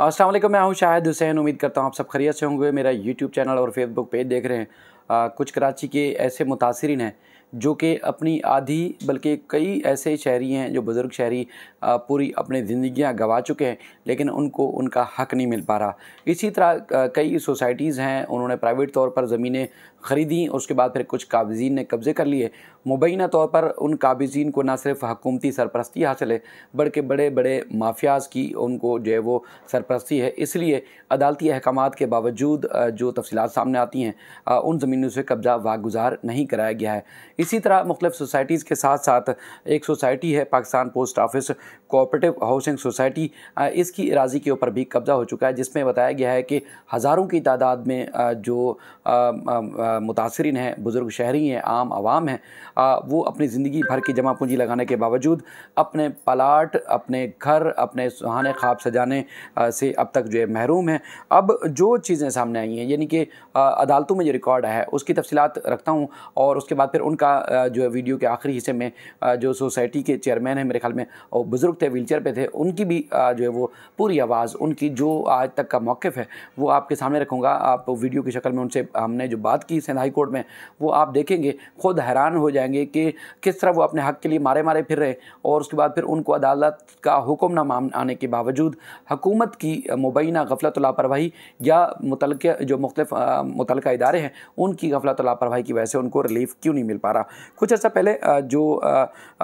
असल मैं हूं शाहिद हुसैन उम्मीद करता हूं आप सब खरीत से होंगे मेरा यूट्यूब चैनल और फेसबुक पेज देख रहे हैं आ, कुछ कराची के ऐसे मुतासरीन हैं जो कि अपनी आधी बल्कि कई ऐसे शहरी हैं जो बुज़ुर्ग शहरी पूरी अपनी ज़िंदियाँ गंवा चुके हैं लेकिन उनको उनका हक नहीं मिल पा रहा इसी तरह कई सोसाइटीज़ हैं उन्होंने प्राइवेट तौर पर ज़मीनें ख़रीदी उसके बाद फिर कुछ काबजीन ने कब्ज़े कर लिए मुबैना तौर पर उन काबजीन को ना सिर्फ हकूमती सरपरस्ती हासिल है बल्कि बड़े बड़े माफियाज़ की उनको जो है वो सरपरस्ती है इसलिए अदालती अहकाम के बावजूद जो तफसीत सामने आती हैं उन ज़मीनों से कब्ज़ा वागुजार नहीं कराया गया है इसी तरह मुख्तफ सोसाइटीज़ के साथ साथ एक सोसाइटी है Pakistan post office cooperative housing society इसकी एराजी के ऊपर भी कब्ज़ा हो चुका है जिसमें बताया गया है कि हज़ारों की तादाद में जो मुतासरन हैं बुज़ुर्ग शहरी हैं आम आवाम हैं वो अपनी ज़िंदगी भर की जमा पूंजी लगाने के बावजूद अपने पलाट अपने घर अपने सुहाने ख्वाब सजाने से अब तक जो है महरूम हैं अब जो चीज़ें सामने आई हैं यानी कि अदालतों में जो रिकॉर्ड है उसकी तफसीत रखता हूँ और उसके बाद फिर उनका का जो है वीडियो के आखिरी हिस्से में जो सोसाइटी के चेयरमैन है मेरे ख्याल में और बुज़ुर्ग थे व्हीलचेयर पे थे उनकी भी जो है वो पूरी आवाज़ उनकी जो आज तक का मौक़ है वो आपके सामने रखूँगा आप वीडियो की शक्ल में उनसे हमने जो बात की सिंध हाई कोर्ट में वो आप देखेंगे खुद हैरान हो जाएंगे कि किस तरह वो अपने हक़ के लिए मारे मारे फिर रहे और उसके बाद फिर उनको अदालत का हुक्म ना आने के बावजूद हुकूमत की मुबैना गफलत लापरवाही या मुतल जो मुख्तफ मुतल इदारे हैं उनकी गफलत लापरवाही की वजह से उनको रिलीफ क्यों नहीं मिल पा रहा था कुछ अर्सा पहले जो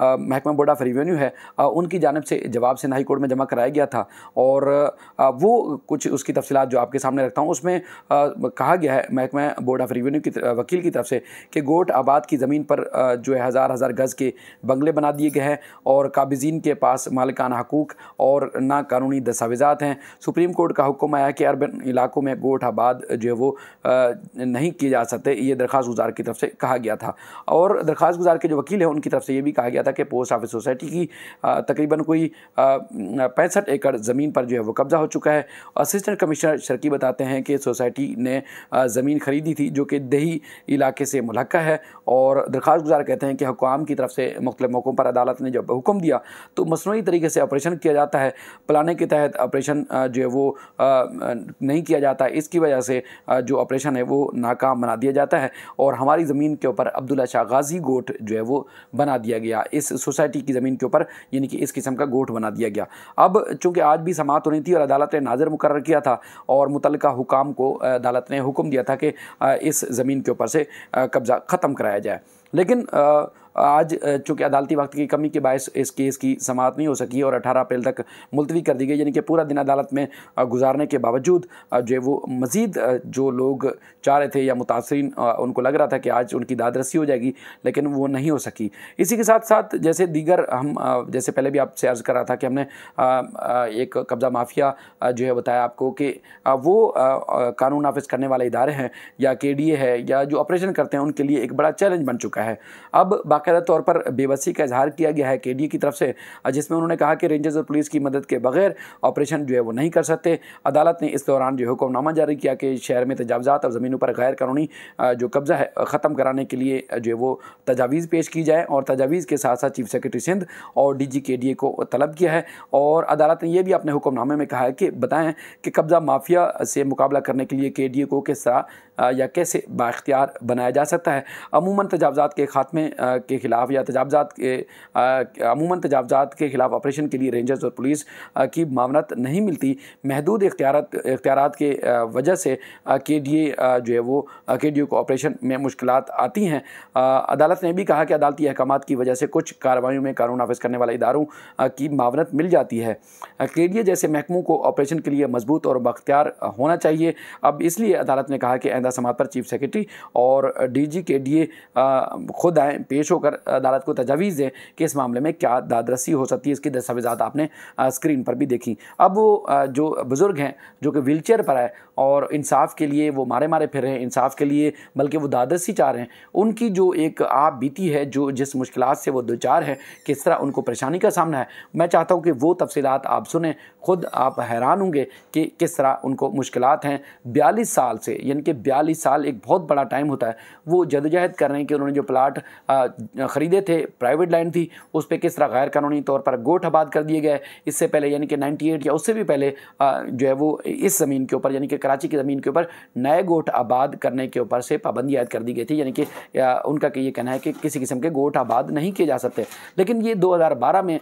महकमा बोर्ड ऑफ रेवेन्यू है उनकी जानब से जवाब सिन्हा कोर्ट में जमा कराया गया था और वो कुछ उसकी तफसीत जो आपके सामने रखता हूँ उसमें कहा गया है महकमा बोर्ड ऑफ रेवेन्यू की वकील की तरफ से कि गोट आबाद की ज़मीन पर जो है हज़ार हज़ार गज़ के बंगले बना दिए गए हैं और काबिजीन के पास मालिकाना हकूक और ना कानूनी दस्तावेज़ात हैं सुप्रीम कोर्ट का हुक्म आया कि अरबन इलाकों में गोट आबाद जो है वो नहीं किए जा सकते ये दरख्वास्त गुजार की तरफ से कहा गया था और और दरख्वास्त गुजार के जो वकील हैं उनकी तरफ से ये भी कहा गया था कि पोस्ट ऑफिस सोसाइटी की तकरीबन कोई पैंसठ एकड़ ज़मीन पर जो है वो कब्ज़ा हो चुका है असिस्टेंट कमिश्नर शर्की बताते हैं कि सोसाइटी ने ज़मीन ख़रीदी थी जो कि दही इलाके से मुलहका है और दरख्वास्त गुजार कहते हैं कि हुकाम की तरफ से मुख्त मौक़ों पर अदालत ने जब हुक्म दिया तो मसनू तरीके से ऑपरेशन किया जाता है प्लाने के तहत ऑपरेशन जो है वो नहीं किया जाता इसकी वजह से जो ऑपरेशन है वो नाकाम बना दिया जाता है और हमारी ज़मीन के ऊपर अब्दुल्ला शाह गाजी गोट जो है वो बना दिया गया इस सोसाइटी की ज़मीन के ऊपर यानी कि इस किस्म का गोट बना दिया गया अब चूँकि आज भी समात तो होनी थी और अदालत ने नाजर मुकर किया था और मुतल हुकाम को अदालत ने हुक्म दिया था कि इस ज़मीन के ऊपर से कब्ज़ा ख़त्म कराया जाए लेकिन आ, आज चूँकि अदालती वक्त की कमी के बायस इस केस की समाप्त नहीं हो सकी और अठारह अप्रैल तक मुलतवी कर दी गई यानी कि पूरा दिन अदालत में गुजारने के बावजूद जो है वो मज़ीद जो लोग चाह रहे थे या मुतासरीन उनको लग रहा था कि आज उनकी दादरसी हो जाएगी लेकिन वो नहीं हो सकी इसी के साथ साथ जैसे दीगर हम जैसे पहले भी आपसे अर्ज़ कर रहा था कि हमने एक कब्ज़ा माफिया जो है बताया आपको कि वो कानून नाफिज करने वाले इदारे हैं या के डी ए है या जो ऑपरेशन करते हैं उनके लिए एक बड़ा चैलेंज बन चुका है अब बाकी बाकायदा तौर पर बेबसी का इजहार किया गया है के की तरफ से जिसमें उन्होंने कहा कि रेंजर्स और पुलिस की मदद के बगैर ऑपरेशन जो है वो नहीं कर सकते अदालत ने इस दौरान जो हुक्मनामा जारी किया कि शहर में तजावजात और ज़मीनों पर गैर कानूनी जो कब्ज़ा है ख़त्म कराने के लिए जो है वो तजावीज़ पेश की जाए और तजावीज़ के साथ साथ चीफ सेक्रेटरी सिंध और डी जी के डी ए को तलब किया है और अदालत ने यह भी अपने हुक्मनामे में कहा है कि बताएँ कि कब्ज़ा माफिया से मुकाबला करने के लिए के डी ए को किस तरह या कैसे बाख्तियार बनाया जा सकता है अमूमन तजावजात के खात्मे के के ख़िलाफ़ या तजावज़ात के अमूमन तजावज़ात के ख़िलाफ़ ऑपरेशन के लिए रेंजर्स और पुलिस की मामनत नहीं मिलती महदूद इख्तियार के वजह से के डी ए जो है वो के डी ओ को ऑपरेशन में मुश्किल आती हैं अदालत ने भी कहा कि अदालती अहकाम की वजह से कुछ कार्रवाई में कानून नाफिज करने वाले इदारों की मावनत मिल जाती है के डी ए जैसे महकमों को ऑपरेशन के लिए मजबूत और बख्तियार होना चाहिए अब इसलिए अदालत ने कहा कि आंदा समात पर चीफ सेक्रेटरी और डी जी के डी ए खुद आएँ पेश हो होकर अदालत को तजावीज़ दें कि इस मामले में क्या दादरसी हो सकती है इसकी दस्तावेज़ात आपने स्क्रीन पर भी देखी अब वो जो बुज़ुर्ग हैं जो कि व्हील पर है और इंसाफ के लिए वो मारे मारे फिर रहे हैं इंसाफ के लिए बल्कि वो दादस ही चाह रहे हैं उनकी जो एक आप बीती है जो जिस मुश्किल से वो दो चार है किस तरह उनको परेशानी का सामना है मैं चाहता हूँ कि वो तफसीत आप सुने ख़ुद आप हैरान होंगे कि किस तरह उनको मुश्किल हैं बयालीस साल से यानी कि बयालीस साल एक बहुत बड़ा टाइम होता है वो जदोजहद कर रहे हैं कि उन्होंने जो प्लाट ख़रीदे थे प्राइवेट लैंड थी उस पर किस तरह गैर कानूनी तौर पर गोठ आबाद कर दिए गए इससे पहले यानी कि नाइन्टी या उससे भी पहले जो है वो इस ज़मीन के ऊपर यानी कि कराची की ज़मीन के ऊपर नए गोट आबाद करने के ऊपर से पाबंदी आयद कर दी गई थी यानी कि उनका ये कहना है कि किसी किस्म के गोट आबाद नहीं किए जा सकते लेकिन ये 2012 में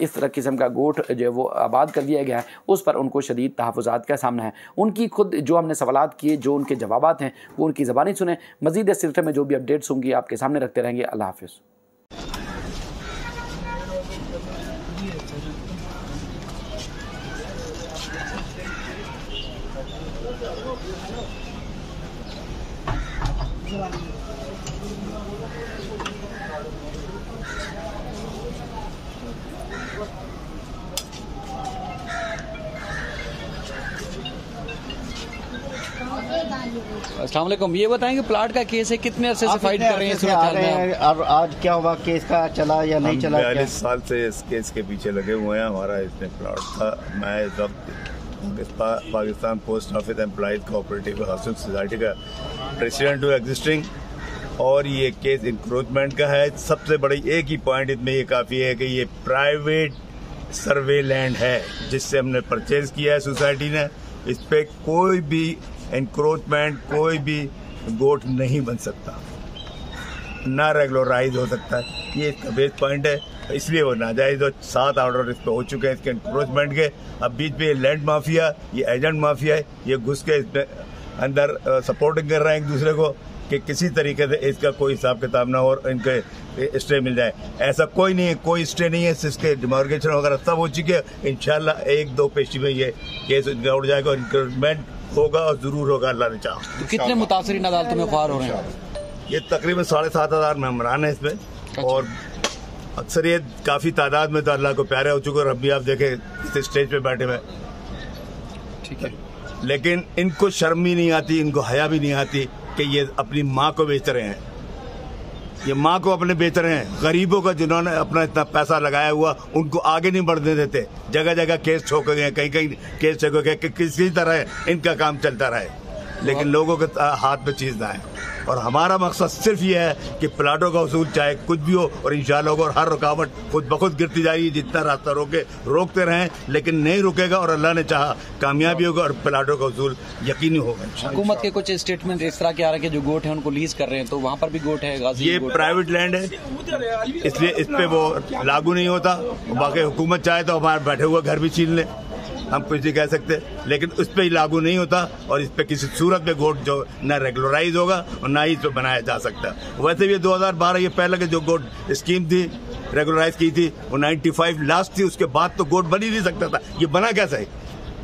इस तरह किस्म का गोठ जो है वो आबाद कर दिया गया है उस पर उनको शदीद तहफ़ात का सामना है उनकी खुद जो हमने सवाल किए जो उनके जवाब हैं वो उनकी ज़बानी सुने मजीद इस सिलसिले में जो भी अपडेट्स होंगी आपके सामने रखते रहेंगे अल्लाह हाफिज़ असलम ये बताएंगे प्लाट का केस है कितने अरसे से फाइट कर रहे हैं आ रहे हैं और आज क्या हुआ केस का चला या नहीं चला बयालीस साल से इस केस के पीछे लगे हुए हैं हमारा इसमें प्लाट था मैं जब Pakistan post office employees cooperative housing society का प्रेसिडेंट हूँ एग्जिस्टिंग और ये केस इंक्रोचमेंट का है सबसे बड़ी एक ही पॉइंट इसमें ये काफ़ी है कि ये प्राइवेट सर्वे लैंड है जिससे हमने परचेज किया है सोसाइटी ने इस पर कोई भी इंक्रोचमेंट कोई भी गोट नहीं बन सकता ना रेगुलराइज हो सकता है ये इसका बेस पॉइंट है इसलिए वो नाजायज और सात ऑर्डर इस पर हो चुके हैं इसके इंक्रोचमेंट के अब बीच में ये लैंड माफिया ये एजेंट माफिया है ये घुस के इसमें अंदर सपोर्टिंग कर रहे हैं एक दूसरे को कि किसी तरीके से इसका कोई हिसाब किताब ना हो और इनके स्टे मिल जाए ऐसा कोई नहीं है कोई स्टे नहीं है इसके डिमार्गेशन वगैरह सब हो चुके हैं इन एक दो पेशी में ये केस इनका उड़ जाएगा और इंक्रोचमेंट होगा और जरूर होगा अल्लाह ने चाह तो कितने मुतासरी अदालतों में ख्वार हो रहे हैं ये तकरीबन साढ़े सात हज़ार मेम्बरान हैं इसमें अच्छा। और अक्सर ये काफ़ी तादाद में तो अल्लाह को प्यारे हो चुके और अभी आप देखें इस स्टेज पे बैठे हुए ठीक है लेकिन इनको शर्म भी नहीं आती इनको हया भी नहीं आती कि ये अपनी माँ को बेच रहे हैं ये माँ को अपने बेच रहे हैं गरीबों का जिन्होंने अपना इतना पैसा लगाया हुआ उनको आगे नहीं बढ़ने देते जगह जगह केस ठोके गए कहीं कहीं केस ठोके गए कि किसी तरह इनका काम चलता रहे लेकिन लोगों के हाथ में चीज़ ना है और हमारा मकसद सिर्फ ये है कि प्लाटों का उसूल चाहे कुछ भी हो और इन और हर रुकावट खुद बखुद गिरती जाएगी जितना रास्ता रोके रोकते रहें लेकिन नहीं रुकेगा और अल्लाह ने चाह कामयाबी होगा और प्लाटों का उसूल यकीनी होगा हुकूमत के कुछ स्टेटमेंट इस तरह के आ रहे हैं जो गोट है उनको लीज कर रहे हैं तो वहाँ पर भी गोट है ये प्राइवेट लैंड है इसलिए इस पे वो लागू नहीं होता बाकी हुकूमत चाहे तो हमारे बैठे हुए घर भी छीन ले हम कुछ नहीं कह सकते लेकिन उस पर ही लागू नहीं होता और इस पर किसी सूरत में गोट जो न रेगुलराइज होगा और ना ही इस पर बनाया जा सकता वैसे भी 2012 ये पहले की जो गोट स्कीम थी रेगुलराइज की थी वो 95 लास्ट थी उसके बाद तो गोट बन ही नहीं सकता था ये बना कैसा है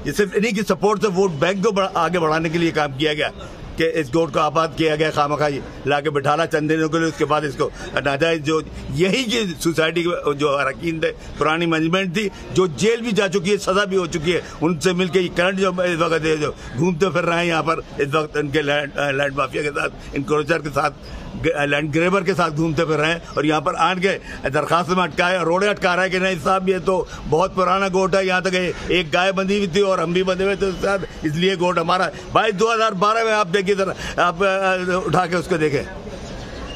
ये सिर्फ इन्हीं की सपोर्ट से वोट बैंक को आगे बढ़ाने के लिए काम किया गया कि इस गोट को आबाद किया गया खामा खाई ला के बैठाना चंद दिनों के लिए उसके बाद इसको नाजायज जो यही की सोसाइटी के जो अरकिन थे पुरानी मैनेजमेंट थी जो जेल भी जा चुकी है सजा भी हो चुकी है उनसे मिलकर करंट जो इस वक्त जो घूमते फिर रहे हैं यहाँ पर इस वक्त उनके लैंड लैंड माफिया के साथ इनक्रोचर के साथ लैंड ग्रेबर के साथ घूमते फिर रहे हैं और यहाँ पर आन के दरखास्त में अटका है रोड़े अटका रहा है कि नहीं साहब ये तो बहुत पुराना गोट है यहाँ तक एक गाय बंधी हुई थी और हम भी बंधे हुए थे साहब इसलिए गोट हमारा भाई 2012 में आप देखिए जरा आप उठा के उसको देखें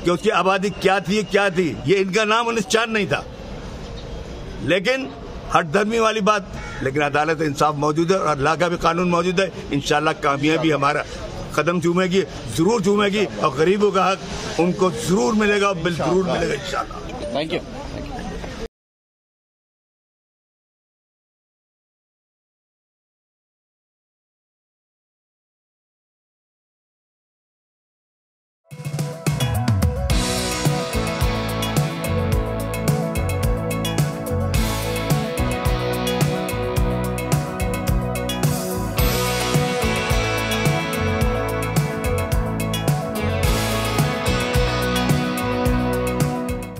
कि उसकी आबादी क्या थी क्या थी ये इनका नाम उन्हें चांद नहीं था लेकिन हटधर्मी वाली बात लेकिन अदालत इंसाफ मौजूद है और अल्लाह का भी कानून मौजूद है इन कामयाबी हमारा कदम चूमेगी जरूर चूमेगी और गरीबों का हक उनको जरूर मिलेगा बिल जरूर मिलेगा इन थैंक यू